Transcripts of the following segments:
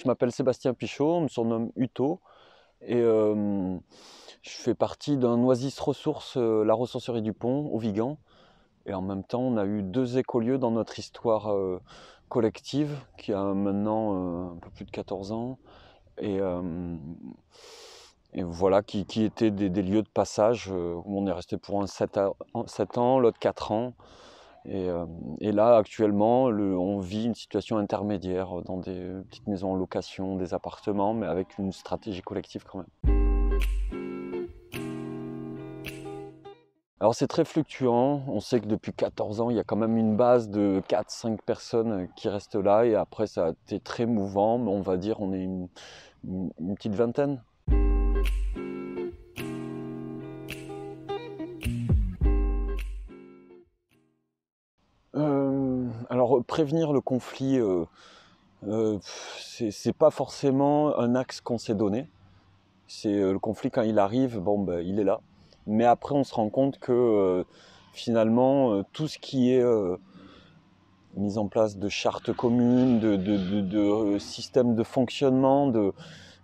je m'appelle Sébastien Pichot, on me surnomme Uto. Et euh, je fais partie d'un oasis ressource, euh, la ressourcerie du Pont, au Vigan. Et en même temps, on a eu deux écolieux dans notre histoire euh, collective, qui a maintenant un peu plus de 14 ans. Et, voilà, qui, étaient des, des, lieux de passage où on est resté pour un 7, ans, l'autre 4 ans. Euh, et, là, actuellement, on vit une situation intermédiaire dans des euh, petites maisons en location, des appartements, mais avec une stratégie collective quand même. Alors c'est très fluctuant, on sait que depuis 14 ans, il y a quand même une base de 4-5 personnes euh, qui restent là et après ça a été très mouvant, mais on va dire on est une petite vingtaine prévenir le conflit, euh, n'est euh, c'est pas forcément un axe qu'on s'est donné. C'est euh, le conflit quand il arrive, bon ben il est là. Mais après on se rend compte que euh, finalement tout ce qui est mise en place de chartes communes, de, systèmes de fonctionnement, de,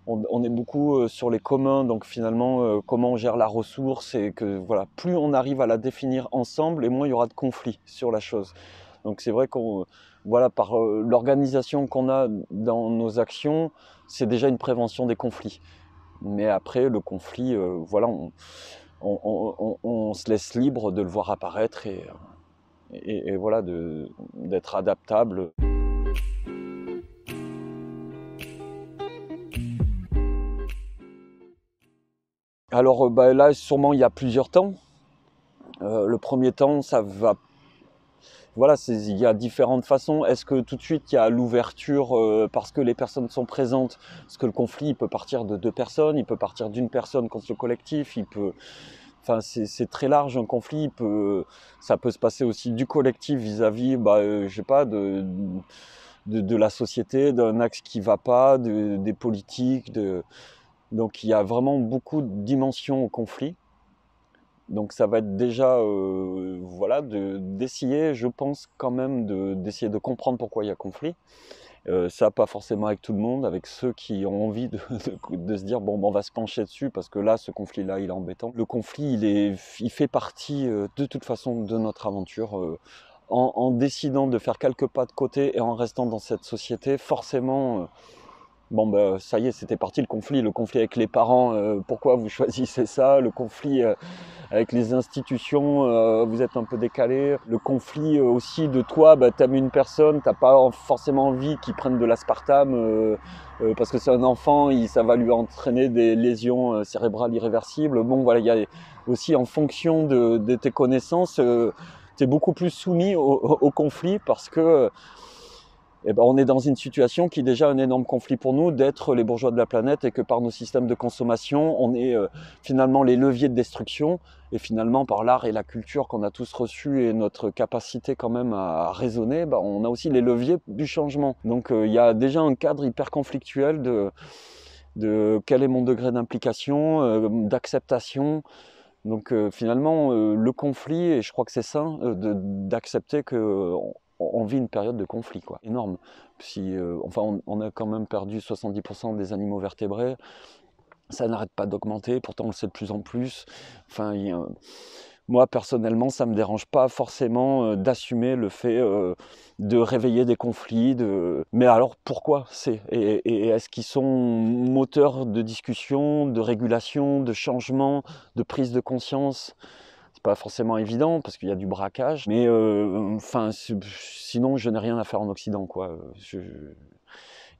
on, est beaucoup sur les communs, donc finalement comment on gère la ressource et que voilà, plus on arrive à la définir ensemble et moins il y aura de conflits sur la chose. Donc c'est vrai qu'on, voilà, par euh, l'organisation qu'on a dans nos actions, c'est déjà une prévention des conflits. Mais après, le conflit, euh, voilà, on, se laisse libre de le voir apparaître et, euh, et, voilà, d'être adaptable. Alors bah, là, sûrement, il y a plusieurs temps. le premier temps, ça va voilà, il y a différentes façons. Est-ce que tout de suite il y a l'ouverture euh, parce que les personnes sont présentes Parce que le conflit, peut partir de deux personnes, il peut partir d'une personne contre le collectif, il peut. c'est très large un conflit. ça peut se passer aussi du collectif vis-à-vis, bah, euh, pas, de, la société, d'un axe qui va pas, des politiques. Donc il y a vraiment beaucoup de dimensions au conflit. Donc ça va être déjà, euh, voilà, d'essayer, je pense quand même, d'essayer de, comprendre pourquoi il y a conflit. Euh, ça, pas forcément avec tout le monde, avec ceux qui ont envie de, se dire, bon, ben, on va se pencher dessus parce que là, ce conflit-là, il est embêtant. Le conflit, il, est, il fait partie euh, de toute façon de notre aventure. En, en, décidant de faire quelques pas de côté et en restant dans cette société, forcément, bon ben ça y est, c'était parti le conflit, le conflit avec les parents, euh, pourquoi vous choisissez ça, le conflit euh, avec les institutions, euh, vous êtes un peu décalé, le conflit aussi de toi, bah, t'aimes une personne, t'as pas forcément envie qu'ils prennent de l'aspartame parce que c'est un enfant, ça va lui entraîner des lésions cérébrales irréversibles. Bon voilà, il y a aussi en fonction de, tes connaissances, t'es beaucoup plus soumis au conflit parce que eh ben, on est dans une situation qui est déjà un énorme conflit pour nous d'être les bourgeois de la planète et que par nos systèmes de consommation, on est euh, finalement les leviers de destruction et finalement par l'art et la culture qu'on a tous reçus et notre capacité quand même à, raisonner, bah, on a aussi les leviers du changement. Donc euh, il y a déjà un cadre hyper conflictuel de, quel est mon degré d'implication, euh, d'acceptation. Donc finalement, le conflit, et je crois que c'est sain, d'accepter que on vit une période de conflit quoi, énorme. Si, euh, enfin, on, a quand même perdu 70% des animaux vertébrés, ça n'arrête pas d'augmenter, pourtant on le sait de plus en plus. Enfin, moi personnellement, ça ne me dérange pas forcément euh, d'assumer le fait euh, de réveiller des conflits, de... mais alors pourquoi c'est et est-ce qu'ils sont moteurs de discussion, de régulation, de changement, de prise de conscience forcément évident parce qu'il y a du braquage. Mais euh, enfin, sinon, je n'ai rien à faire en Occident, quoi.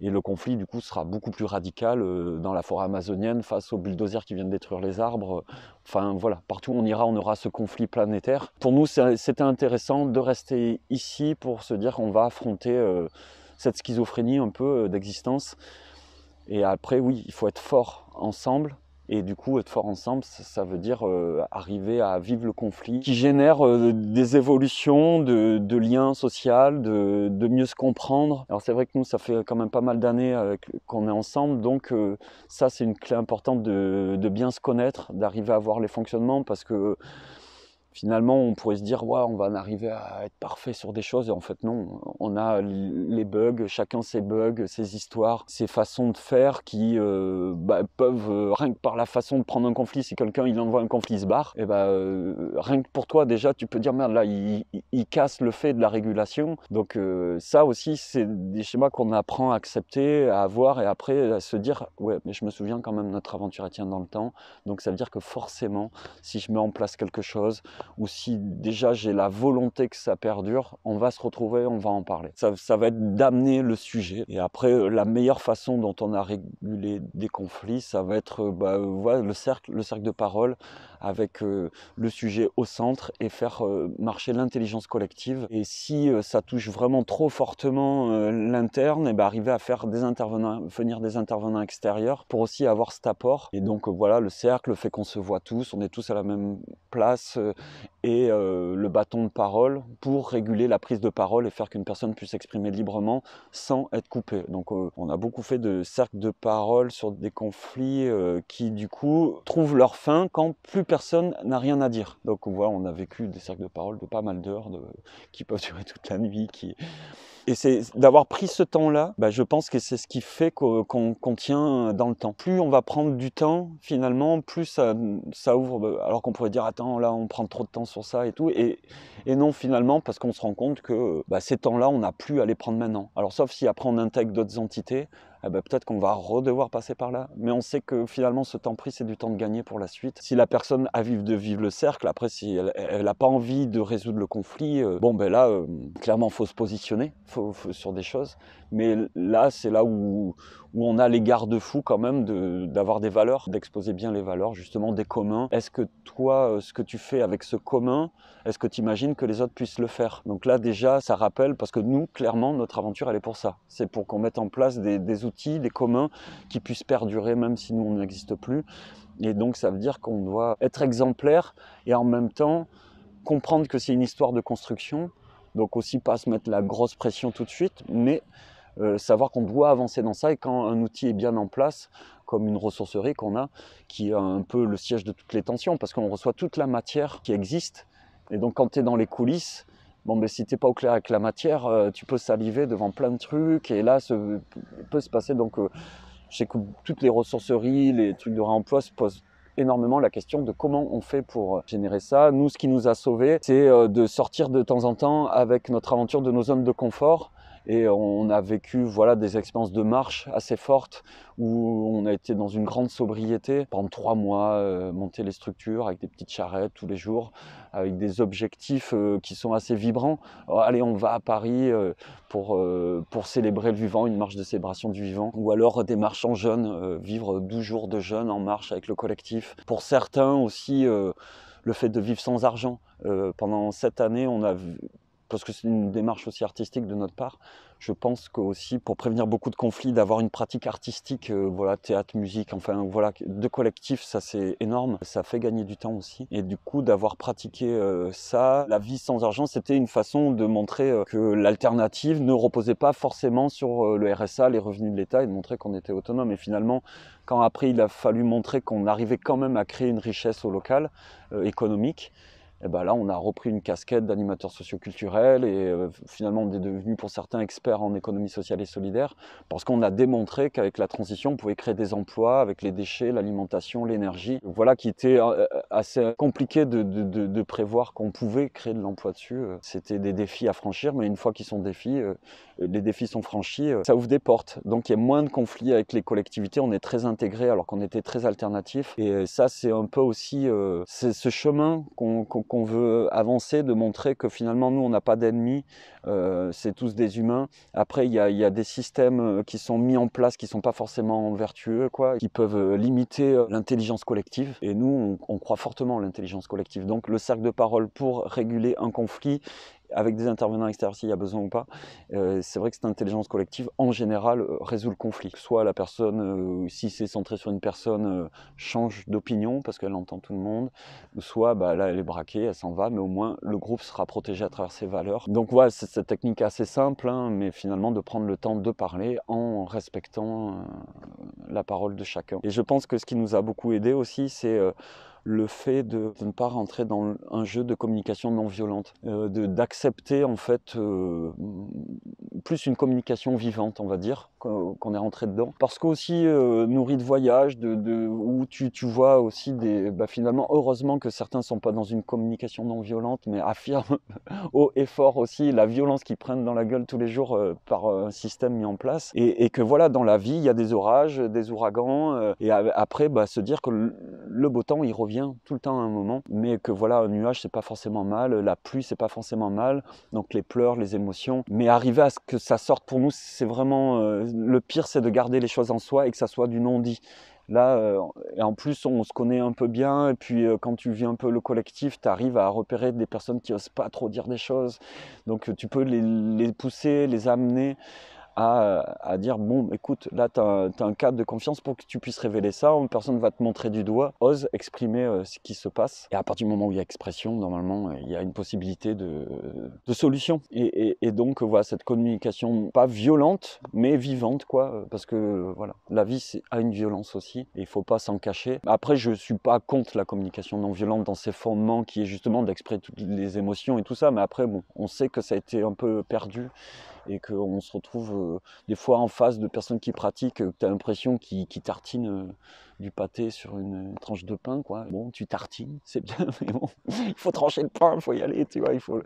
Et le conflit, du coup, sera beaucoup plus radical euh, dans la forêt amazonienne face aux bulldozers qui viennent détruire les arbres. Enfin, voilà, partout où on ira, on aura ce conflit planétaire. Pour nous, c'était intéressant de rester ici pour se dire qu'on va affronter euh, cette schizophrénie un peu d'existence. Et après, oui, il faut être fort ensemble. Et du coup, être fort ensemble, ça, veut dire euh, arriver à vivre le conflit, qui génère euh, des évolutions de, liens sociaux, de, mieux se comprendre. Alors c'est vrai que nous, ça fait quand même pas mal d'années euh, qu'on est ensemble, donc ça, c'est une clé importante de, de, bien se connaître, d'arriver à voir les fonctionnements, parce que finalement, on pourrait se dire, ouais, on va en arriver à être parfait sur des choses. Et en fait, non, on a les bugs, chacun ses bugs, ses histoires, ses façons de faire qui euh, bah, peuvent, euh, rien que par la façon de prendre un conflit, si quelqu'un il envoie un conflit, il se barre, et eh ben bah, euh, rien que pour toi, déjà, tu peux dire, merde, là, il, casse le fait de la régulation. Donc, ça aussi, c'est des schémas qu'on apprend à accepter, à avoir et après à se dire, ouais, mais je me souviens quand même, notre aventure tient dans le temps. Donc, ça veut dire que forcément, si je mets en place quelque chose, ou si déjà j'ai la volonté que ça perdure, on va se retrouver, on va en parler. Ça, va être d'amener le sujet. Et après, euh, la meilleure façon dont on a régulé des conflits, ça va être euh, bah, le, cercle, le cercle de parole avec euh, le sujet au centre et faire euh, marcher l'intelligence collective. Et si euh, ça touche vraiment trop fortement l'interne, et eh bien arriver à faire des intervenants, venir des intervenants extérieurs pour aussi avoir cet apport. Et donc voilà, le cercle fait qu'on se voit tous, on est tous à la même place et le bâton de parole pour réguler la prise de parole et faire qu'une personne puisse s'exprimer librement sans être coupée. Donc on a beaucoup fait de cercles de parole sur des conflits qui du coup trouvent leur fin quand plus personne personne n'a rien à dire. Donc on voit, on a vécu des cercles de parole de pas mal d'heures, qui peuvent durer toute la nuit. Et c'est d'avoir pris ce temps-là, bah, je pense que c'est ce qui fait qu'on tient euh, dans le temps. Plus on va prendre du temps, finalement, plus ça, ouvre. Bah, alors qu'on pourrait dire, attends, là, on prend trop de temps sur ça et tout. Et, non, finalement, parce qu'on se rend compte que bah, ces temps-là, on n'a plus à les prendre maintenant. Alors sauf si après on intègre d'autres entités, ah bah, peut-être qu'on va redevoir passer par là. Mais on sait que finalement, ce temps pris, c'est du temps de gagner pour la suite. Si la personne a vivre de vivre le cercle, après, si elle n'a pas envie de résoudre le conflit, euh, bon, ben là, clairement, euh, clairement, faut se positionner sur des choses. Mais là, c'est là où, où on a les garde-fous quand même d'avoir des valeurs, d'exposer bien les valeurs, justement, des communs. Est-ce que toi, euh, ce que tu fais avec ce commun, est-ce que tu imagines que les autres puissent le faire Donc là, déjà, ça rappelle, parce que nous, clairement, notre aventure, elle est pour ça. C'est pour qu'on mette en place des outils des communs qui puissent perdurer même si nous on n'existe plus. Et donc ça veut dire qu'on doit être exemplaire et en même temps comprendre que c'est une histoire de construction. Donc aussi pas se mettre la grosse pression tout de suite, mais euh, savoir qu'on doit avancer dans ça et quand un outil est bien en place, comme une ressourcerie qu'on a, qui est un peu le siège de toutes les tensions, parce qu'on reçoit toute la matière qui existe. Et donc quand tu es dans les coulisses, bon mais ben, si t'es pas au clair avec la matière, euh, tu peux saliver devant plein de trucs et là ce peut se passer donc euh, je sais que toutes les ressourceries, les trucs de réemploi se posent énormément la question de comment on fait pour euh, générer ça. Nous, ce qui nous a sauvés, c'est de sortir de temps en temps avec notre aventure de nos zones de confort et on a vécu voilà des expériences de marche assez fortes où on a été dans une grande sobriété pendant trois mois euh, monter les structures avec des petites charrettes tous les jours avec des objectifs euh, qui sont assez vibrants oh, allez on va à Paris euh, pour pour célébrer le vivant une marche de célébration du vivant ou alors des marchands jeunes vivre 12 jours de jeûne en marche avec le collectif pour certains aussi le fait de vivre sans argent pendant cette année on a parce que c'est une démarche aussi artistique de notre part, je pense que aussi pour prévenir beaucoup de conflits, d'avoir une pratique artistique, euh, voilà, théâtre, musique, enfin voilà, de collectif, ça c'est énorme, ça fait gagner du temps aussi. Et du coup, d'avoir pratiqué euh, ça, la vie sans argent, c'était une façon de montrer euh, que l'alternative ne reposait pas forcément sur le RSA, les revenus de l'État, et de montrer qu'on était autonome. Et finalement, quand après il a fallu montrer qu'on arrivait quand même à créer une richesse au local, économique, eh ben là on a repris une casquette d'animateur socioculturel et euh, finalement on est devenu pour certains experts en économie sociale et solidaire parce qu'on a démontré qu'avec la transition on pouvait créer des emplois avec les déchets, l'alimentation, l'énergie, voilà qui était euh, euh, assez compliqué de, prévoir qu'on pouvait créer de l'emploi dessus. C'était des défis à franchir mais une fois qu'ils sont défis, les défis sont franchis, ça ouvre des portes. Donc il y a moins de conflits avec les collectivités, on est très intégré alors qu'on était très alternatif et ça c'est un peu aussi ce chemin qu'on on veut avancer, de montrer que finalement nous on n'a pas d'ennemis, euh, c'est tous des humains. Après il y, a, des systèmes euh, qui sont mis en place qui sont pas forcément vertueux, quoi, qui peuvent euh, limiter l'intelligence collective. Et nous on, croit fortement l'intelligence collective. Donc le cercle de parole pour réguler un conflit avec des intervenants extérieurs s'il y a besoin ou pas. Euh, c'est vrai que cette intelligence collective, en général, euh, résout le conflit. Soit la personne, euh, si c'est centré sur une personne, change d'opinion parce qu'elle entend tout le monde, soit bah, là, elle est braquée, elle s'en va, mais au moins le groupe sera protégé à travers ses valeurs. Donc voilà, c'est cette technique assez simple, hein, mais finalement de prendre le temps de parler en respectant la parole de chacun. Et je pense que ce qui nous a beaucoup aidé aussi, c'est le fait de, ne pas rentrer dans un jeu de communication non violente, euh, de d'accepter en fait euh, plus une communication vivante, on va dire, qu'on est rentré dedans. Parce qu'aussi euh, nourri de voyages, de, où tu, tu, vois aussi des... Bah, finalement, heureusement que certains ne sont pas dans une communication non violente, mais affirment haut et fort aussi la violence qu'ils prennent dans la gueule tous les jours par un système mis en place. Et, et, que voilà, dans la vie, il y a des orages, des ouragans, et après, bah, se dire que le beau temps, il revient tout le temps à un moment, mais que voilà, un nuage c'est pas forcément mal, la pluie c'est pas forcément mal, donc les pleurs, les émotions, mais arriver à ce que ça sorte pour nous, c'est vraiment euh, le pire, c'est de garder les choses en soi et que ça soit du non dit. Là, euh, et en plus, on se connaît un peu bien, et puis euh, quand tu vis un peu le collectif, tu arrives à repérer des personnes qui osent pas trop dire des choses, donc tu peux les pousser, les amener à, dire bon écoute là tu as, un cadre de confiance pour que tu puisses révéler ça, personne va te montrer du doigt, ose exprimer euh, ce qui se passe et à partir du moment où il y a expression normalement euh, il y a une possibilité de, solution et, donc voilà cette communication pas violente mais vivante quoi euh, parce que voilà la vie a une violence aussi et il faut pas s'en cacher. Après je suis pas contre la communication non violente dans ses fondements qui est justement d'exprimer toutes les émotions et tout ça mais après bon on sait que ça a été un peu perdu et qu'on se retrouve euh, des fois en face de personnes qui pratiquent, euh, que tu as l'impression qu'ils qui tartinent euh, du pâté sur une tranche de pain, quoi. Bon, tu tartines, c'est bien, mais bon, il faut trancher le pain, il faut y aller, tu vois, il faut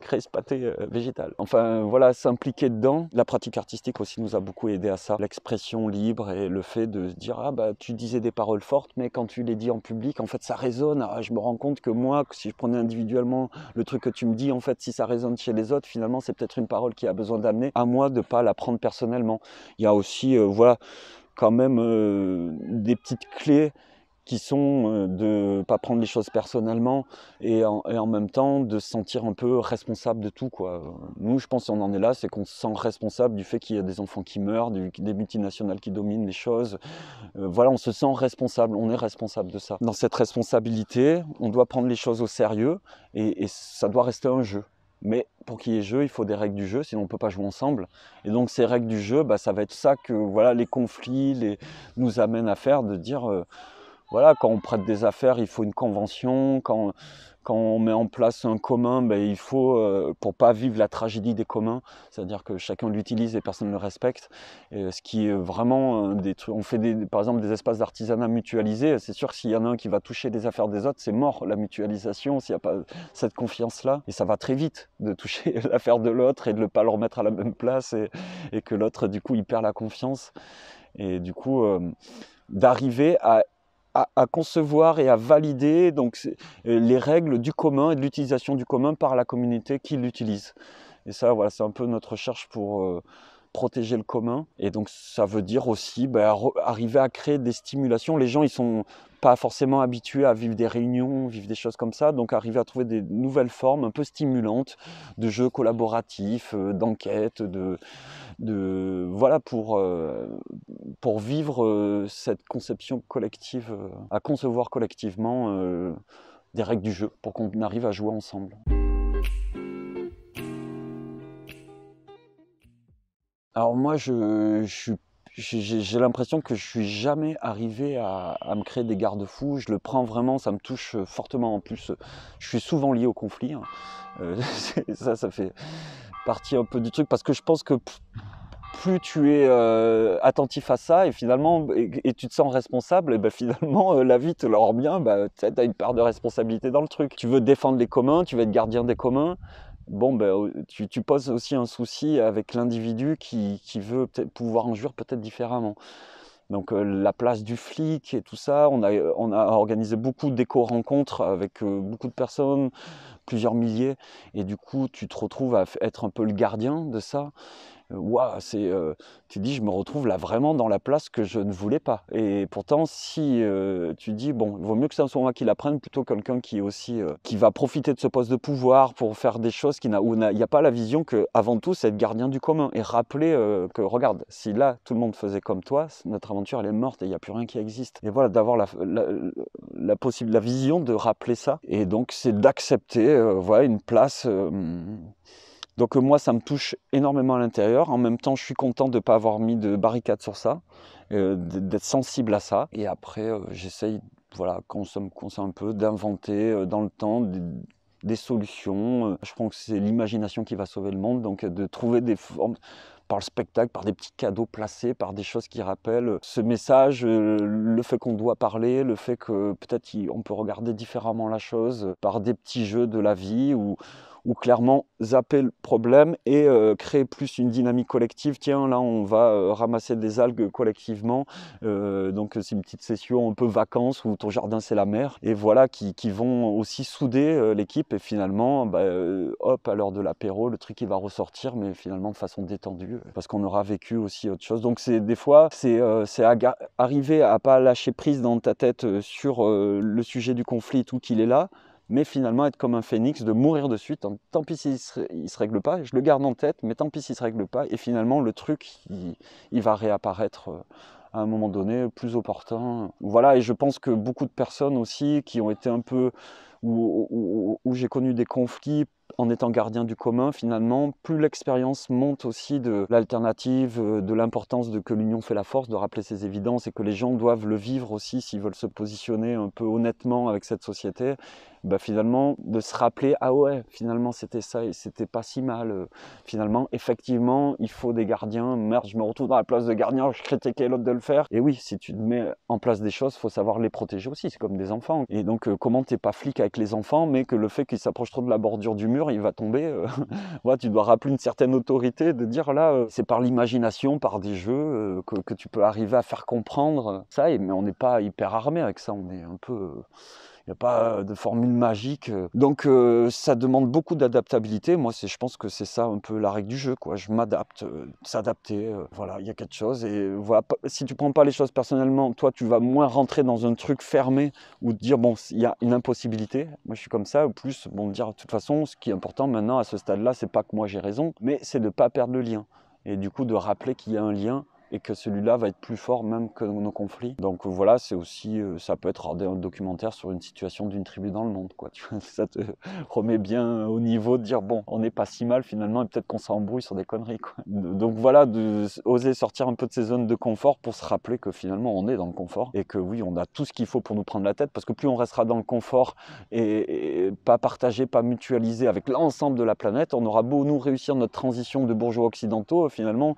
créer ce pâté euh, végétal. Enfin, voilà, s'impliquer dedans. La pratique artistique aussi nous a beaucoup aidé à ça. L'expression libre et le fait de se dire, ah bah, tu disais des paroles fortes, mais quand tu les dis en public, en fait, ça résonne. Ah, je me rends compte que moi, si je prenais individuellement le truc que tu me dis, en fait, si ça résonne chez les autres, finalement, c'est peut-être une parole qui a besoin d'amener à moi de pas la prendre personnellement. Il y a aussi, euh, voilà, quand même euh, des petites clés qui sont euh, de ne pas prendre les choses personnellement et en, même temps de se sentir un peu responsable de tout quoi. Nous je pense qu'on en est là, c'est qu'on se sent responsable du fait qu'il y a des enfants qui meurent, des multinationales qui dominent les choses. Euh, voilà, on se sent responsable, on est responsable de ça. Dans cette responsabilité, on doit prendre les choses au sérieux et ça doit rester un jeu. Mais pour qu'il y ait jeu, il faut des règles du jeu, sinon on ne peut pas jouer ensemble. Et donc ces règles du jeu, bah, ça va être ça que voilà, les conflits les... nous amènent à faire, de dire euh, voilà, quand on prête des affaires, il faut une convention. Quand, quand on met en place un commun, ben, il faut, pour euh, pour pas vivre la tragédie des communs, c'est-à-dire que chacun l'utilise et personne ne le respecte. Et euh, ce qui est vraiment euh, des trucs. On fait des, par exemple des espaces d'artisanat mutualisés. C'est sûr que s'il y en a un qui va toucher des affaires des autres, c'est mort la mutualisation s'il n'y a pas cette confiance-là. Et ça va très vite de toucher l'affaire de l'autre et de ne pas le remettre à la même place et, que l'autre, du coup, il perd la confiance. Et du coup, d'arriver à à, concevoir et à valider donc, euh, les règles du commun et de l'utilisation du commun par la communauté qui l'utilise. Et ça, voilà, c'est un peu notre recherche pour... Euh, protéger le commun. Et donc ça veut dire aussi bah, arriver à créer des stimulations. Les gens, ils sont pas forcément habitués à vivre des réunions, vivre des choses comme ça, donc arriver à trouver des nouvelles formes un peu stimulantes de jeux collaboratifs, euh, d'enquêtes, de, de voilà pour euh, pour vivre euh, cette conception collective, à concevoir collectivement des règles du jeu pour qu'on arrive à jouer ensemble. Alors moi, je, j'ai l'impression que je suis jamais arrivé à, me créer des garde-fous. Je le prends vraiment, ça me touche euh, fortement. En plus, euh, je suis souvent lié au conflit. Hein. Euh, ça, ça fait partie un peu du truc parce que je pense que plus tu es attentif à ça et finalement et, tu te sens responsable et ben, finalement la vie te le rend bien bah tu as une part de responsabilité dans le truc tu veux défendre les communs tu veux être gardien des communs bon, ben, tu, poses aussi un souci avec l'individu qui, qui, veut pouvoir en jouer peut-être différemment. Donc euh, la place du flic et tout ça, on a, on a organisé beaucoup d'éco-rencontres avec euh, beaucoup de personnes, plusieurs milliers, et du coup tu te retrouves à être un peu le gardien de ça c'est, euh, tu dis, je me retrouve là vraiment dans la place que je ne voulais pas. Et pourtant, si euh, tu dis, bon, il vaut mieux que ce soit moi qui la prenne plutôt que quelqu'un qui aussi euh, qui va profiter de ce poste de pouvoir pour faire des choses qui n'a, où il n'y a pas la vision que, avant tout, c'est être gardien du commun et rappeler que, regarde, si là tout le monde faisait comme toi, notre aventure elle est morte et il n'y a plus rien qui existe. Et voilà, d'avoir la, la, possible, la vision de rappeler ça. Et donc, c'est d'accepter, voilà, une place. Donc euh, moi, ça me touche énormément à l'intérieur. En même temps, je suis content de ne pas avoir mis de barricade sur ça, euh, d'être sensible à ça. Et après, euh, j'essaye, voilà, consomme, consomme un peu, d'inventer dans le temps des, des solutions. Je pense que c'est l'imagination qui va sauver le monde, donc de trouver des formes par le spectacle, par des petits cadeaux placés, par des choses qui rappellent ce message, le fait qu'on doit parler, le fait que peut-être on peut regarder différemment la chose, par des petits jeux de la vie ou ou clairement zapper le problème et euh, créer plus une dynamique collective. Tiens, là, on va euh, ramasser des algues collectivement. Euh, donc, c'est une petite session un peu vacances où ton jardin, c'est la mer. Et voilà, qui, vont aussi souder l'équipe. Et finalement, bah, hop, à l'heure de l'apéro, le truc, il va ressortir, mais finalement de façon détendue, parce qu'on aura vécu aussi autre chose. Donc, c'est des fois, c'est arriver à pas lâcher prise dans ta tête sur le sujet du conflit tout qu'il est là mais finalement être comme un phénix, de mourir de suite, tant pis s'il ne se, règle pas, je le garde en tête, mais tant pis s'il ne se règle pas, et finalement le truc, il, va réapparaître euh, à un moment donné plus opportun. Voilà, et je pense que beaucoup de personnes aussi qui ont été un peu, où j'ai connu des conflits en étant gardien du commun, finalement, plus l'expérience monte aussi de l'alternative, euh, de l'importance de que l'union fait la force, de rappeler ses évidences et que les gens doivent le vivre aussi s'ils veulent se positionner un peu honnêtement avec cette société. Bah finalement, de se rappeler, ah ouais, finalement c'était ça et c'était pas si mal. Euh. Finalement, effectivement, il faut des gardiens. Merde, je me retrouve dans la place de gardien, je critiquais l'autre de le faire. Et oui, si tu mets en place des choses, faut savoir les protéger aussi. C'est comme des enfants. Et donc, euh, comment t'es pas flic avec les enfants, mais que le fait qu'ils s'approchent trop de la bordure du mur, il va tomber. Euh, tu dois rappeler une certaine autorité de dire là, euh, c'est par l'imagination, par des jeux euh, que, tu peux arriver à faire comprendre ça. Et, mais on n'est pas hyper armé avec ça, on est un peu il n'y a pas euh, de formule magique. Euh. Donc euh, ça demande beaucoup d'adaptabilité. Moi, je pense que c'est ça un peu la règle du jeu. Quoi. Je m'adapte, s'adapter. voilà, il y a quelque chose. Et voilà, si tu prends pas les choses personnellement, toi, tu vas moins rentrer dans un truc fermé ou dire, bon, il y a une impossibilité. Moi, je suis comme ça. Ou plus, bon, dire, de toute façon, ce qui est important maintenant à ce stade-là, c'est pas que moi j'ai raison, mais c'est de ne pas perdre le lien. Et du coup, de rappeler qu'il y a un lien et que celui-là va être plus fort même que nos conflits. Donc voilà, c'est aussi, euh, ça peut être un documentaire sur une situation d'une tribu dans le monde, quoi. Tu ça te remet bien au niveau de dire bon, on n'est pas si mal finalement, et peut-être qu'on s'embrouille sur des conneries, quoi. Donc voilà, de oser sortir un peu de ces zones de confort pour se rappeler que finalement on est dans le confort et que oui, on a tout ce qu'il faut pour nous prendre la tête, parce que plus on restera dans le confort et, et pas partagé, pas mutualisé avec l'ensemble de la planète, on aura beau nous réussir notre transition de bourgeois occidentaux, finalement,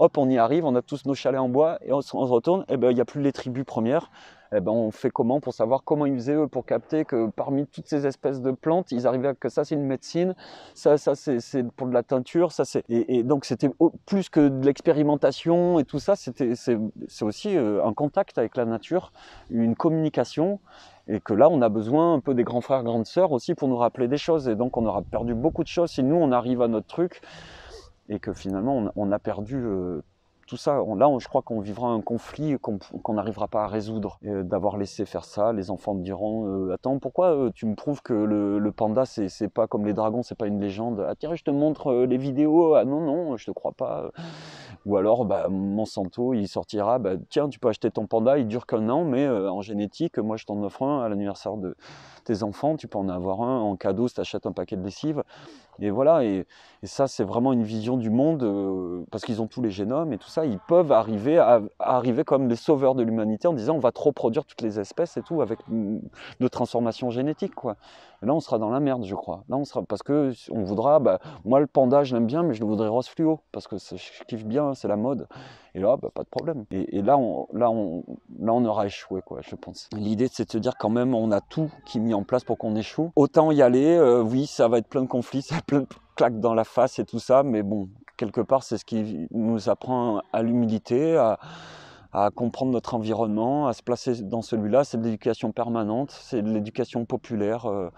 hop, on y arrive, on a tous nos chalets en bois et on, se retourne, et eh ben il n'y a plus les tribus premières. Et eh ben, on fait comment pour savoir comment ils faisaient eux pour capter que parmi toutes ces espèces de plantes, ils arrivaient à que ça c'est une médecine, ça, ça c'est pour de la teinture, ça c'est. Et, donc c'était plus que de l'expérimentation et tout ça, c'est aussi euh, un contact avec la nature, une communication et que là on a besoin un peu des grands frères grandes sœurs aussi pour nous rappeler des choses et donc on aura perdu beaucoup de choses si nous on arrive à notre truc et que finalement on, a perdu euh, tout ça. là, on, je crois qu'on vivra un conflit qu'on n'arrivera pas à résoudre. Euh, d'avoir laissé faire ça, les enfants diront euh, Attends, pourquoi euh, tu me prouves que le, panda, c'est pas comme les dragons, c'est pas une légende Ah, tiens, je te montre les vidéos. Ah non, non, je te crois pas. Ou alors, bah, Monsanto, il sortira bah, Tiens, tu peux acheter ton panda, il dure qu'un an, mais en génétique, moi, je t'en offre un à l'anniversaire de tes enfants, tu peux en avoir un en cadeau si tu achètes un paquet de lessive. Et voilà, et ça, c'est vraiment une vision du monde, parce qu'ils ont tous les génomes et tout ça ils peuvent arriver à, arriver comme les sauveurs de l'humanité en disant on va trop produire toutes les espèces et tout avec mm, de transformation génétique quoi. là on sera dans la merde je crois. Là on sera parce que on voudra bah, moi le panda je l'aime bien mais je le voudrais rose fluo parce que je kiffe bien c'est la mode. Et là bah, pas de problème. Et, là on là on là on aura échoué quoi je pense. L'idée c'est de se dire quand même on a tout qui mis en place pour qu'on échoue. Autant y aller. Euh, oui ça va être plein de conflits, ça plein de claques dans la face et tout ça, mais bon, quelque part, c'est ce qui nous apprend à l'humilité, à, comprendre notre environnement, à se placer dans celui-là. C'est de l'éducation permanente, c'est de l'éducation populaire euh,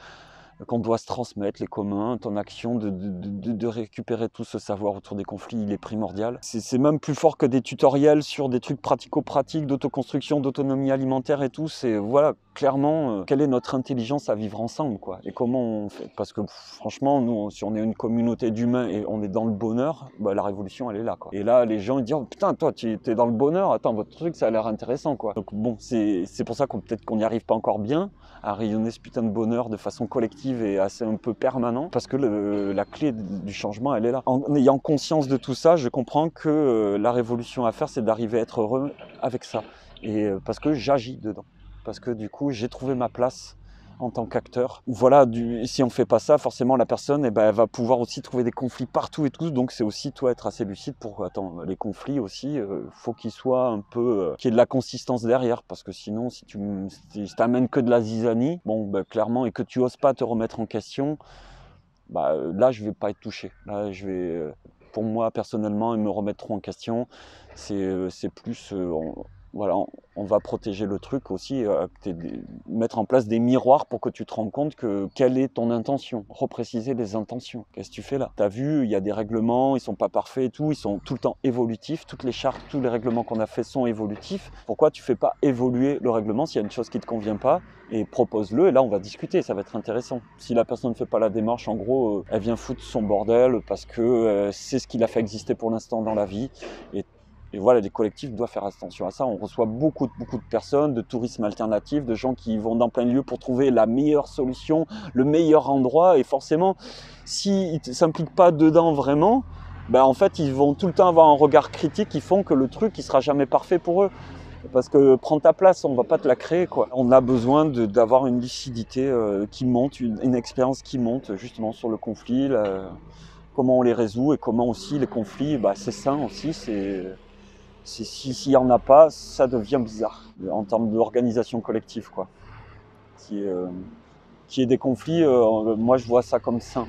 qu'on doit se transmettre, les communs, en action, de, récupérer tout ce savoir autour des conflits, il est primordial. C'est même plus fort que des tutoriels sur des trucs pratico-pratiques, d'autoconstruction, d'autonomie alimentaire et tout. C'est voilà clairement euh, quelle est notre intelligence à vivre ensemble quoi et comment on fait parce que franchement nous si on est une communauté d'humains et on est dans le bonheur bah, la révolution elle est là quoi et là les gens ils disent oh, putain toi tu es dans le bonheur attends votre truc ça a l'air intéressant quoi donc bon c'est pour ça qu'on peut-être qu'on n'y arrive pas encore bien à rayonner ce putain de bonheur de façon collective et assez un peu permanent parce que la clé du changement elle est là en ayant conscience de tout ça je comprends que euh, la révolution à faire c'est d'arriver à être heureux avec ça et euh, parce que j'agis dedans parce que du coup, j'ai trouvé ma place en tant qu'acteur. Voilà, du, si on fait pas ça, forcément la personne, eh ben, elle va pouvoir aussi trouver des conflits partout et tout. Donc c'est aussi toi être assez lucide pour attendre les conflits aussi. Il euh, faut qu'ils soient un peu, qui euh, qu'il y ait de la consistance derrière, parce que sinon si tu si t'amènes que de la zizanie, bon ben, clairement et que tu oses pas te remettre en question, bah, euh, là je vais pas être touché. Là je vais pour moi personnellement, me me trop en question. C'est plus voilà, on, va protéger le truc aussi, euh, mettre en place des miroirs pour que tu te rends compte que quelle est ton intention, repréciser les intentions. Qu'est-ce que tu fais là T'as vu, il y a des règlements, ils sont pas parfaits et tout, ils sont tout le temps évolutifs, toutes les chartes, tous les règlements qu'on a fait sont évolutifs. Pourquoi tu fais pas évoluer le règlement s'il y a une chose qui te convient pas et propose-le et là on va discuter, ça va être intéressant. Si la personne ne fait pas la démarche, en gros, euh, elle vient foutre son bordel parce que euh, c'est ce qu'il a fait exister pour l'instant dans la vie et et voilà, les collectifs doivent faire attention à ça. On reçoit beaucoup, beaucoup de personnes, de tourisme alternatif, de gens qui vont dans plein de lieux pour trouver la meilleure solution, le meilleur endroit. Et forcément, s'ils ne s'impliquent pas dedans vraiment, ben en fait, ils vont tout le temps avoir un regard critique qui font que le truc, il sera jamais parfait pour eux. Parce que prends ta place, on ne va pas te la créer. Quoi. On a besoin d'avoir une lucidité euh, qui monte, une, expérience qui monte justement sur le conflit, euh, comment on les résout et comment aussi les conflits, bah, c'est sain aussi, c'est s'il n'y en a pas, ça devient bizarre en termes d'organisation collective. Quoi. Qui, euh, qui est des conflits, euh, moi je vois ça comme sain.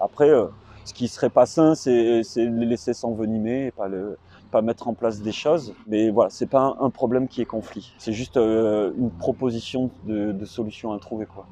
Après, euh, ce qui serait pas sain, c'est les laisser s'envenimer et pas, le, pas mettre en place des choses. Mais voilà, c'est pas un, problème qui est conflit. C'est juste une proposition de, de, solution à trouver. quoi.